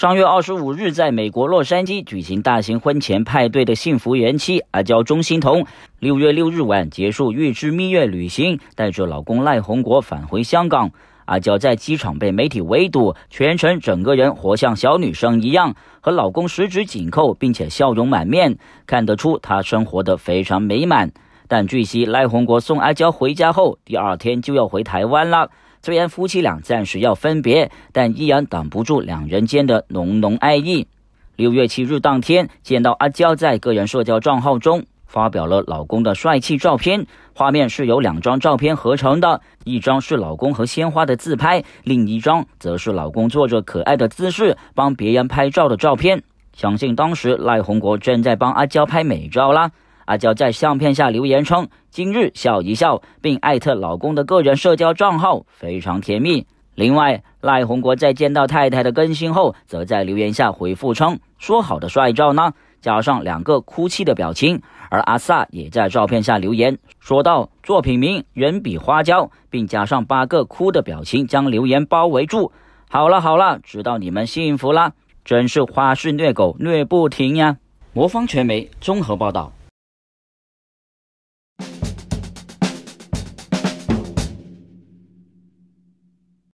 上月二十五日，在美国洛杉矶举行大型婚前派对的幸福元妻阿娇钟欣桐，六月六日晚结束预知蜜月旅行，带着老公赖宏国返回香港。阿娇在机场被媒体围堵，全程整个人活像小女生一样，和老公十指紧扣，并且笑容满面，看得出她生活得非常美满。但据悉，赖宏国送阿娇回家后，第二天就要回台湾了。虽然夫妻俩暂时要分别，但依然挡不住两人间的浓浓爱意。六月七日当天，见到阿娇在个人社交账号中发表了老公的帅气照片，画面是由两张照片合成的，一张是老公和鲜花的自拍，另一张则是老公坐着可爱的姿势帮别人拍照的照片。相信当时赖宏国正在帮阿娇拍美照啦。阿娇在相片下留言称：“今日笑一笑，并艾特老公的个人社交账号，非常甜蜜。”另外，赖宏国在见到太太的更新后，则在留言下回复称：“说好的帅照呢？”加上两个哭泣的表情。而阿 sa 也在照片下留言，说道：“作品名人比花椒，并加上八个哭的表情，将留言包围住。”好了好了，知道你们幸福啦！真是花式虐狗虐不停呀！魔方传媒综合报道。